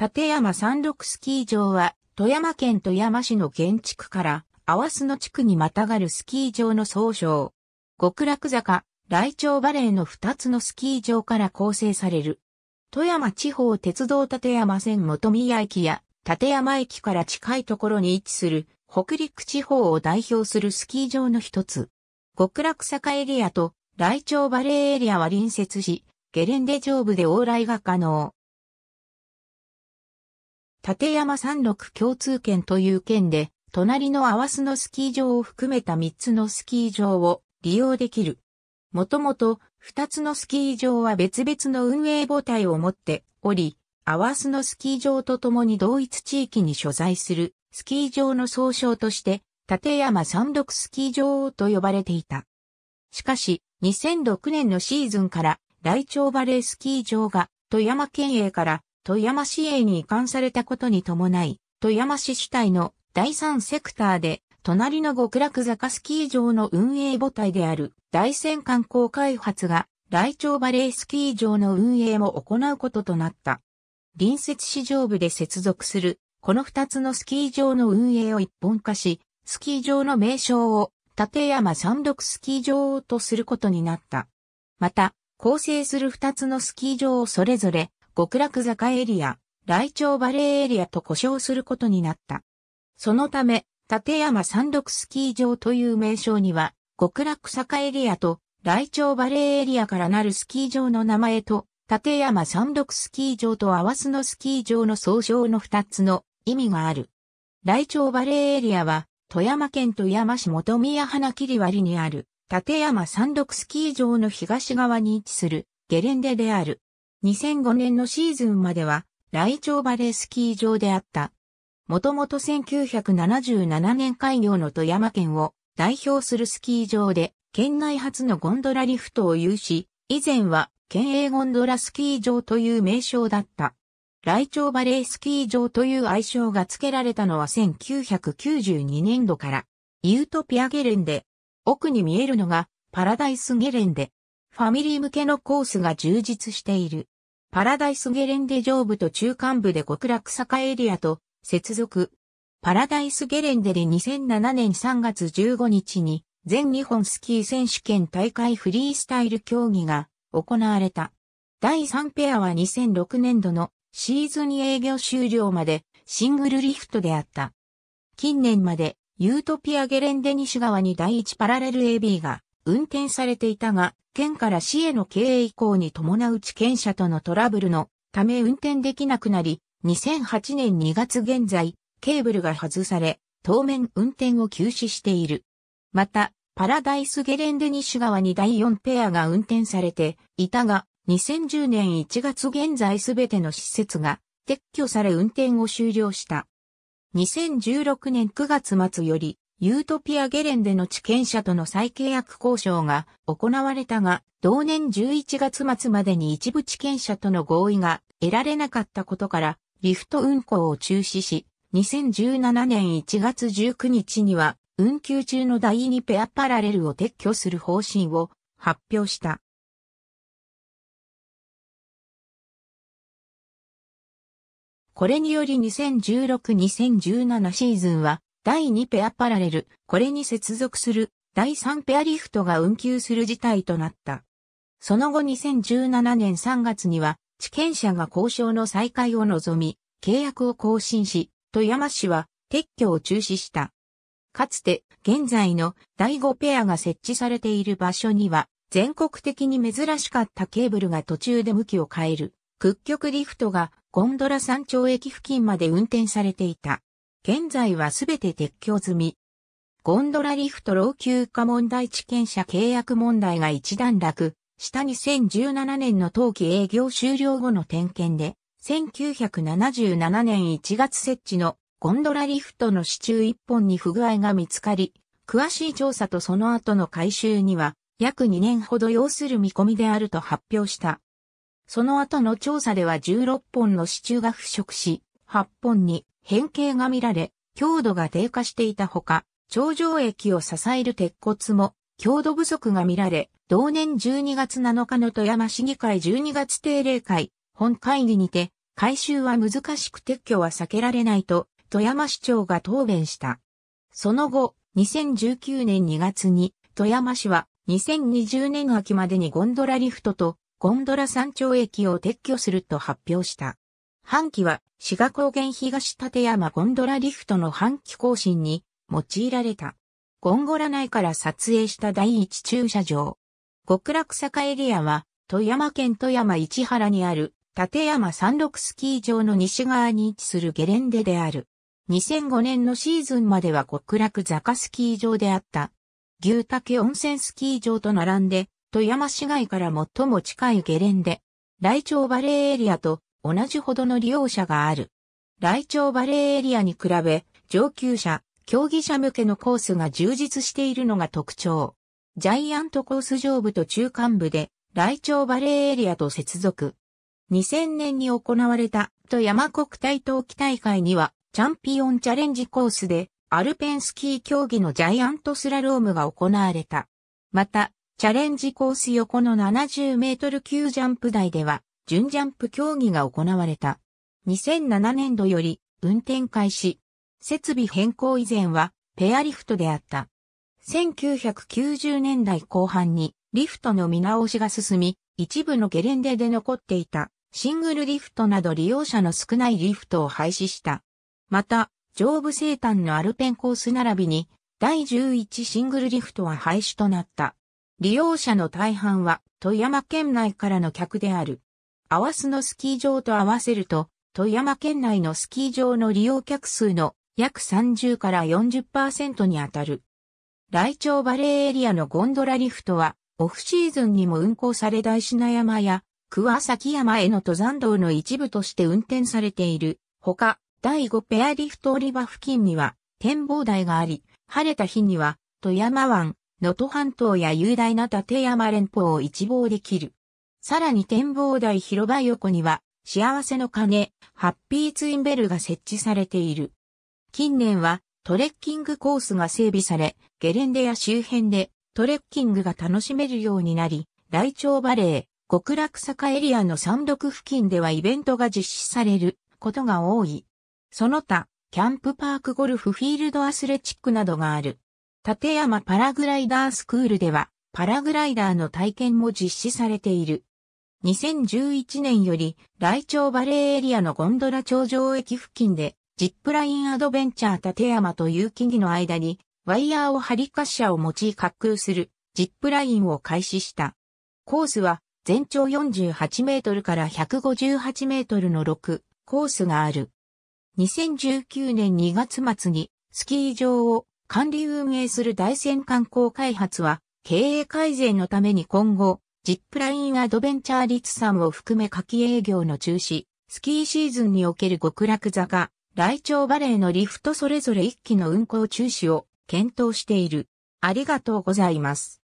立山山麓スキー場は、富山県富山市の現地区から、阿波須の地区にまたがるスキー場の総称。極楽坂、雷鳥バレーの2つのスキー場から構成される。富山地方鉄道立山線元宮駅や立山駅から近いところに位置する北陸地方を代表するスキー場の一つ。極楽坂エリアと雷鳥バレーエリアは隣接し、ゲレンデ上部で往来が可能。立山山麓共通圏という県で、隣の淡洲のスキー場を含めた3つのスキー場を利用できる。もともと、2つのスキー場は別々の運営母体を持っており、淡洲のスキー場とともに同一地域に所在するスキー場の総称として、立山山麓スキー場と呼ばれていた。しかし、2006年のシーズンから、大腸バレースキー場が富山県営から富山市営に移管されたことに伴い、富山市主体の第三セクターで、隣の極楽坂スキー場の運営母体である大仙観光開発が、来町バレースキー場の運営も行うこととなった。隣接市場部で接続する、この二つのスキー場の運営を一本化し、スキー場の名称を立山山麓スキー場とすることになった。また、構成する二つのスキー場をそれぞれ極楽坂エリア、雷町バレーエリアと呼称することになった。そのため、立山山麓スキー場という名称には、極楽坂エリアと雷町バレーエリアからなるスキー場の名前と、立山山麓スキー場と合わすのスキー場の総称の2つの意味がある。雷町バレーエリアは、富山県富山市元宮花切割にある、立山山麓スキー場の東側に位置するゲレンデである。2005年のシーズンまでは、来町バレースキー場であった。もともと1977年開業の富山県を代表するスキー場で、県内初のゴンドラリフトを有し、以前は県営ゴンドラスキー場という名称だった。来町バレースキー場という愛称が付けられたのは1992年度から、ユートピアゲレンデ、奥に見えるのがパラダイスゲレンデ。ファミリー向けのコースが充実している。パラダイスゲレンデ上部と中間部で極楽坂エリアと接続。パラダイスゲレンデで2007年3月15日に全日本スキー選手権大会フリースタイル競技が行われた。第3ペアは2006年度のシーズン営業終了までシングルリフトであった。近年までユートピアゲレンデ西側に第1パラレル AB が運転されていたが、県から市への経営移行に伴う地権者とのトラブルのため運転できなくなり、2008年2月現在、ケーブルが外され、当面運転を休止している。また、パラダイスゲレンデ西側に第4ペアが運転されていたが、2010年1月現在すべての施設が撤去され運転を終了した。2016年9月末よりユートピアゲレンデの地権者との再契約交渉が行われたが、同年11月末までに一部地権者との合意が得られなかったことから、リフト運行を中止し、2017年1月19日には、運休中の第2ペアパラレルを撤去する方針を発表した。これにより2016-2017シーズンは第2ペアパラレル、これに接続する第3ペアリフトが運休する事態となった。その後2017年3月には、地権者が交渉の再開を望み、契約を更新し、富山市は撤去を中止した。かつて、現在の第5ペアが設置されている場所には、全国的に珍しかったケーブルが途中で向きを変える、屈曲リフトがゴンドラ山頂駅付近まで運転されていた。現在はすべて撤去済み。ゴンドラリフト老朽化問題地権者契約問題が一段落下に2017年の冬季営業終了後の点検で、1977年1月設置のゴンドラリフトの支柱一本に不具合が見つかり、詳しい調査とその後の回収には約2年ほど要する見込みであると発表した。その後の調査では16本の支柱が腐食し、8本に変形が見られ、強度が低下していたほか、頂上駅を支える鉄骨も強度不足が見られ、同年12月7日の富山市議会12月定例会、本会議にて、改修は難しく撤去は避けられないと、富山市長が答弁した。その後、2019年2月に、富山市は2020年秋までにゴンドラリフトとゴンドラ山頂駅を撤去すると発表した。半旗は、滋賀高原東立山ゴンドラリフトの半旗更新に用いられた。ゴンゴラ内から撮影した第一駐車場。極楽坂エリアは、富山県富山市原にある、立山山麓スキー場の西側に位置するゲレンデである。2005年のシーズンまでは極楽坂スキー場であった。牛竹温泉スキー場と並んで、富山市街から最も近いゲレンデ。来鳥バレーエリアと同じほどの利用者がある。来庁バレーエリアに比べ、上級者、競技者向けのコースが充実しているのが特徴。ジャイアントコース上部と中間部で、来庁バレーエリアと接続。2000年に行われた、富山国体冬季大会には、チャンピオンチャレンジコースで、アルペンスキー競技のジャイアントスラロームが行われた。また、チャレンジコース横の70メートル級ジャンプ台では、準ジャンプ競技が行われた。2007年度より運転開始。設備変更以前はペアリフトであった。1990年代後半にリフトの見直しが進み、一部のゲレンデで残っていたシングルリフトなど利用者の少ないリフトを廃止した。また、上部生誕のアルペンコース並びに第11シングルリフトは廃止となった。利用者の大半は富山県内からの客である。アワスのスキー場と合わせると、富山県内のスキー場の利用客数の約30から40%にあたる。来町バレーエリアのゴンドラリフトは、オフシーズンにも運行され大品山や、桑崎山への登山道の一部として運転されている。ほか、第5ペアリフト降り場付近には、展望台があり、晴れた日には、富山湾、能登半島や雄大な立山連峰を一望できる。さらに展望台広場横には、幸せの鐘、ハッピーツインベルが設置されている。近年は、トレッキングコースが整備され、ゲレンデや周辺でトレッキングが楽しめるようになり、大長バレー、極楽坂エリアの山麓付近ではイベントが実施されることが多い。その他、キャンプパークゴルフフィールドアスレチックなどがある。立山パラグライダースクールでは、パラグライダーの体験も実施されている。2011年より、来町バレーエリアのゴンドラ頂上駅付近で、ジップラインアドベンチャー立山という木々の間に、ワイヤーを張り滑車を用い滑空する、ジップラインを開始した。コースは、全長48メートルから158メートルの6コースがある。2019年2月末にスキー場を管理運営する大山観光開発は経営改善のために今後ジップラインアドベンチャーさ産を含め夏季営業の中止、スキーシーズンにおける極楽坂、来鳥バレーのリフトそれぞれ一機の運行中止を検討している。ありがとうございます。